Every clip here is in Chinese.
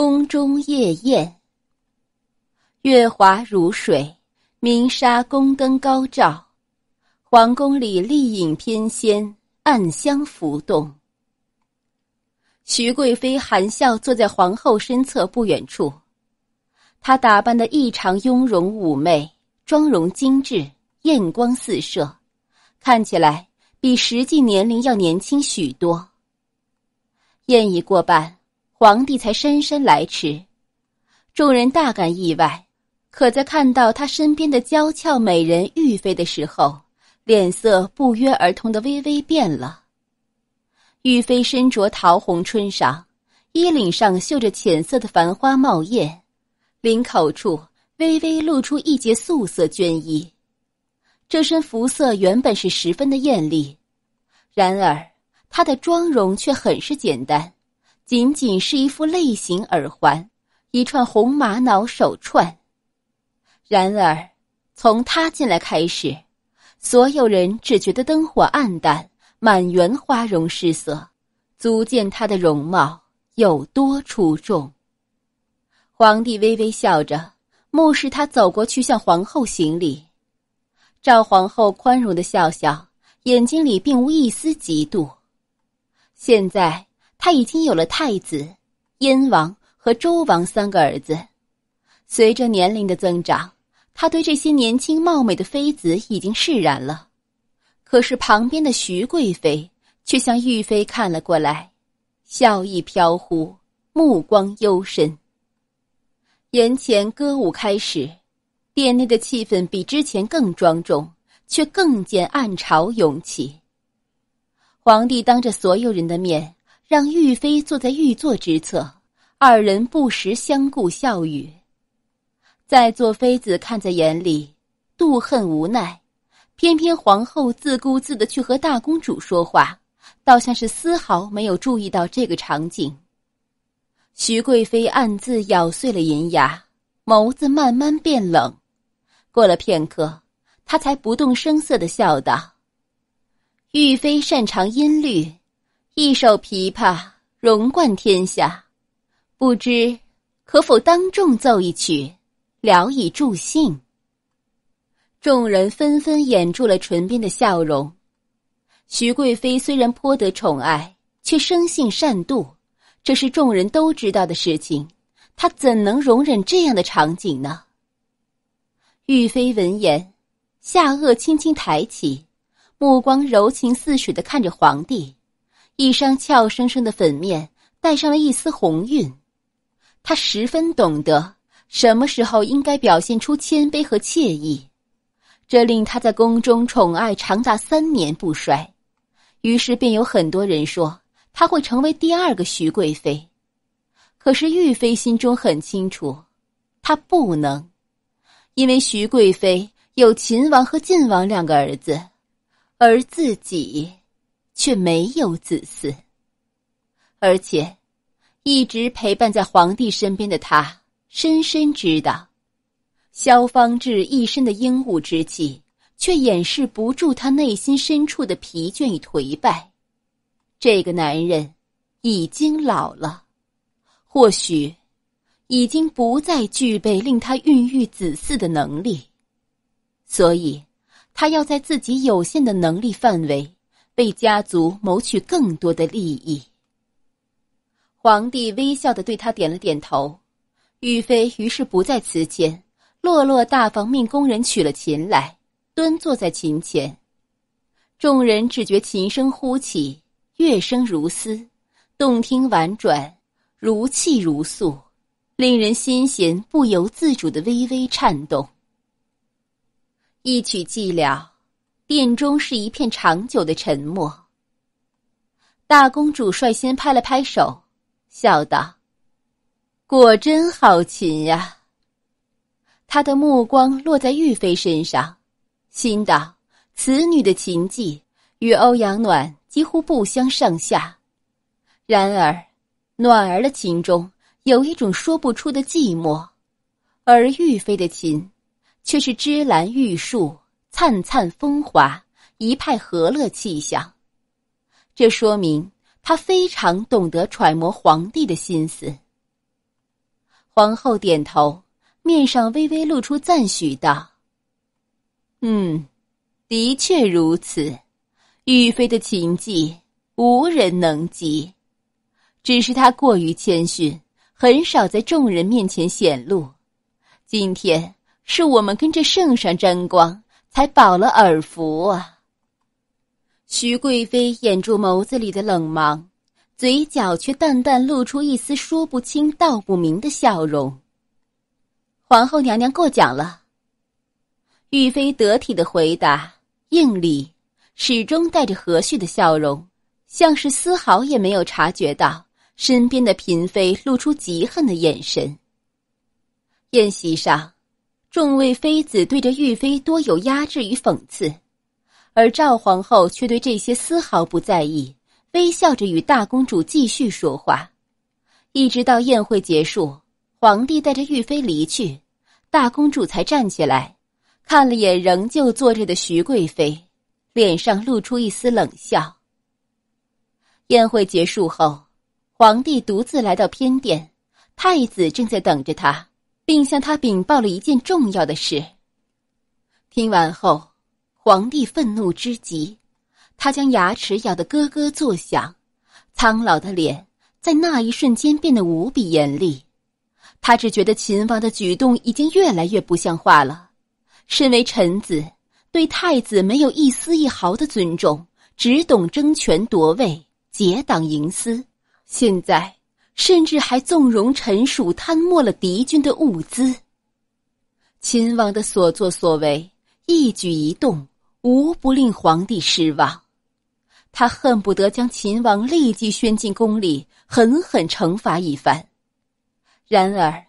宫中夜宴，月华如水，明沙宫灯高照，皇宫里丽影翩跹，暗香浮动。徐贵妃含笑坐在皇后身侧不远处，她打扮的异常雍容妩媚，妆容精致，艳光四射，看起来比实际年龄要年轻许多。宴已过半。皇帝才姗姗来迟，众人大感意外，可在看到他身边的娇俏美人玉妃的时候，脸色不约而同的微微变了。玉妃身着桃红春裳，衣领上绣着浅色的繁花茂叶，领口处微微露出一截素色绢衣。这身服色原本是十分的艳丽，然而她的妆容却很是简单。仅仅是一副类型耳环，一串红玛瑙手串。然而，从他进来开始，所有人只觉得灯火暗淡，满园花容失色，足见他的容貌有多出众。皇帝微微笑着，目视他走过去向皇后行礼。赵皇后宽容的笑笑，眼睛里并无一丝嫉妒。现在。他已经有了太子、燕王和周王三个儿子。随着年龄的增长，他对这些年轻貌美的妃子已经释然了。可是旁边的徐贵妃却向玉妃看了过来，笑意飘忽，目光幽深。眼前歌舞开始，殿内的气氛比之前更庄重，却更见暗潮涌起。皇帝当着所有人的面。让玉妃坐在玉座之侧，二人不时相顾笑语。在座妃子看在眼里，妒恨无奈。偏偏皇后自顾自地去和大公主说话，倒像是丝毫没有注意到这个场景。徐贵妃暗自咬碎了银牙，眸子慢慢变冷。过了片刻，她才不动声色地笑道：“玉妃擅长音律。”一首琵琶，荣冠天下。不知可否当众奏一曲，聊以助兴。众人纷纷掩住了唇边的笑容。徐贵妃虽然颇得宠爱，却生性善妒，这是众人都知道的事情。她怎能容忍这样的场景呢？玉妃闻言，下颚轻轻抬起，目光柔情似水的看着皇帝。一双俏生生的粉面带上了一丝红晕，他十分懂得什么时候应该表现出谦卑和惬意，这令他在宫中宠爱长达三年不衰。于是便有很多人说他会成为第二个徐贵妃，可是玉妃心中很清楚，她不能，因为徐贵妃有秦王和晋王两个儿子，而自己。却没有子嗣，而且一直陪伴在皇帝身边的他，深深知道，萧方志一身的英武之气，却掩饰不住他内心深处的疲倦与颓败。这个男人已经老了，或许已经不再具备令他孕育子嗣的能力，所以，他要在自己有限的能力范围。为家族谋取更多的利益。皇帝微笑的对他点了点头，玉妃于是不在此间，落落大方命宫人取了琴来，蹲坐在琴前。众人只觉琴声忽起，乐声如丝，动听婉转，如泣如诉，令人心弦不由自主的微微颤动。一曲寂寥。殿中是一片长久的沉默。大公主率先拍了拍手，笑道：“果真好琴呀。”她的目光落在玉妃身上，心道：“此女的琴技与欧阳暖几乎不相上下。”然而，暖儿的琴中有一种说不出的寂寞，而玉妃的琴却是芝兰玉树。灿灿风华，一派和乐气象。这说明他非常懂得揣摩皇帝的心思。皇后点头，面上微微露出赞许道：“嗯，的确如此。玉妃的琴技无人能及，只是她过于谦逊，很少在众人面前显露。今天是我们跟着圣上沾光。”才饱了耳福啊！徐贵妃掩住眸子里的冷芒，嘴角却淡淡露出一丝说不清道不明的笑容。皇后娘娘过奖了。玉妃得体的回答，应礼始终带着和煦的笑容，像是丝毫也没有察觉到身边的嫔妃露出极恨的眼神。宴席上。众位妃子对着玉妃多有压制与讽刺，而赵皇后却对这些丝毫不在意，微笑着与大公主继续说话，一直到宴会结束，皇帝带着玉妃离去，大公主才站起来，看了眼仍旧坐着的徐贵妃，脸上露出一丝冷笑。宴会结束后，皇帝独自来到偏殿，太子正在等着他。并向他禀报了一件重要的事。听完后，皇帝愤怒之极，他将牙齿咬得咯咯作响，苍老的脸在那一瞬间变得无比严厉。他只觉得秦王的举动已经越来越不像话了，身为臣子，对太子没有一丝一毫的尊重，只懂争权夺位、结党营私。现在。甚至还纵容陈属贪没了敌军的物资。秦王的所作所为，一举一动，无不令皇帝失望。他恨不得将秦王立即宣进宫里，狠狠惩罚一番。然而，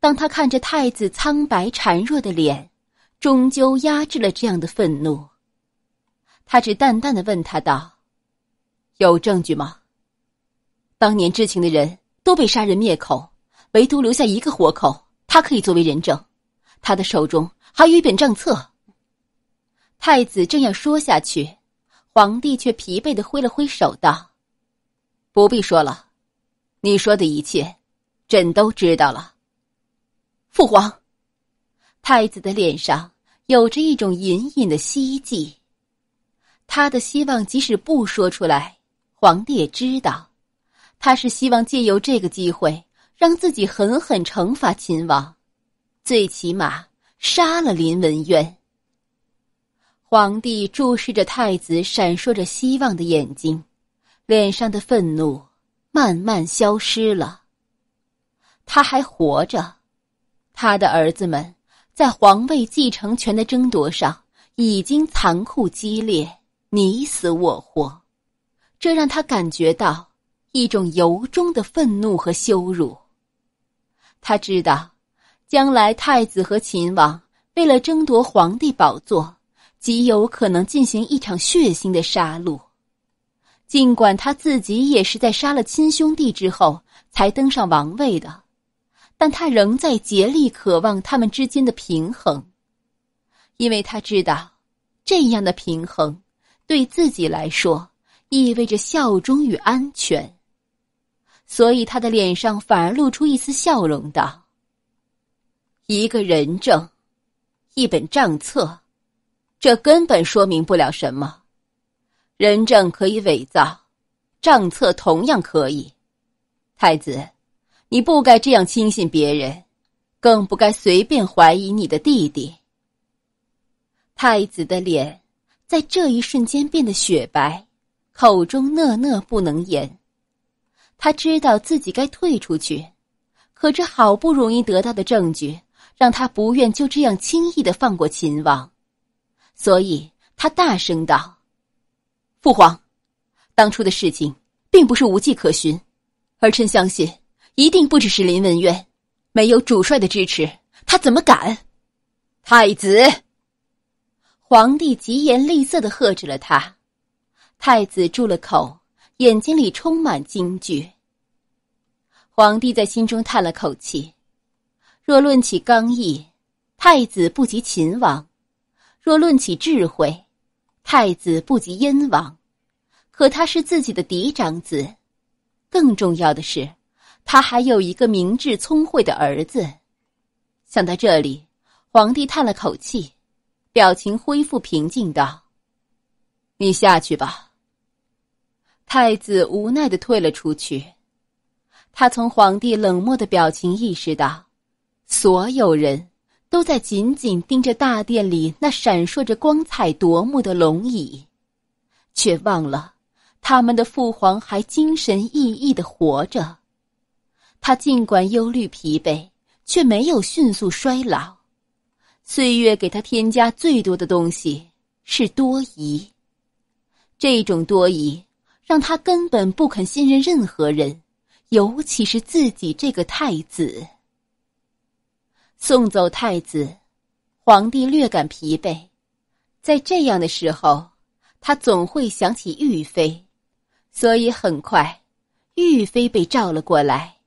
当他看着太子苍白孱弱的脸，终究压制了这样的愤怒。他只淡淡的问他道：“有证据吗？当年知情的人。”都被杀人灭口，唯独留下一个活口，他可以作为人证。他的手中还有一本账册。太子正要说下去，皇帝却疲惫的挥了挥手道：“不必说了，你说的一切，朕都知道了。”父皇，太子的脸上有着一种隐隐的希冀，他的希望即使不说出来，皇帝也知道。他是希望借由这个机会，让自己狠狠惩罚秦王，最起码杀了林文渊。皇帝注视着太子闪烁着希望的眼睛，脸上的愤怒慢慢消失了。他还活着，他的儿子们在皇位继承权的争夺上已经残酷激烈，你死我活，这让他感觉到。一种由衷的愤怒和羞辱。他知道，将来太子和秦王为了争夺皇帝宝座，极有可能进行一场血腥的杀戮。尽管他自己也是在杀了亲兄弟之后才登上王位的，但他仍在竭力渴望他们之间的平衡，因为他知道，这样的平衡，对自己来说意味着效忠与安全。所以，他的脸上反而露出一丝笑容，道：“一个人证，一本账册，这根本说明不了什么。人证可以伪造，账册同样可以。太子，你不该这样轻信别人，更不该随便怀疑你的弟弟。”太子的脸在这一瞬间变得雪白，口中讷讷不能言。他知道自己该退出去，可这好不容易得到的证据让他不愿就这样轻易的放过秦王，所以他大声道：“父皇，当初的事情并不是无迹可寻，儿臣相信一定不只是林文渊。没有主帅的支持，他怎么敢？”太子，皇帝疾言厉色的呵斥了他，太子住了口。眼睛里充满惊惧。皇帝在心中叹了口气：若论起刚毅，太子不及秦王；若论起智慧，太子不及燕王。可他是自己的嫡长子，更重要的是，他还有一个明智聪慧的儿子。想到这里，皇帝叹了口气，表情恢复平静道：“你下去吧。”太子无奈的退了出去，他从皇帝冷漠的表情意识到，所有人都在紧紧盯着大殿里那闪烁着光彩夺目的龙椅，却忘了他们的父皇还精神奕奕的活着。他尽管忧虑疲惫，却没有迅速衰老。岁月给他添加最多的东西是多疑，这种多疑。让他根本不肯信任任何人，尤其是自己这个太子。送走太子，皇帝略感疲惫，在这样的时候，他总会想起玉妃，所以很快，玉妃被召了过来。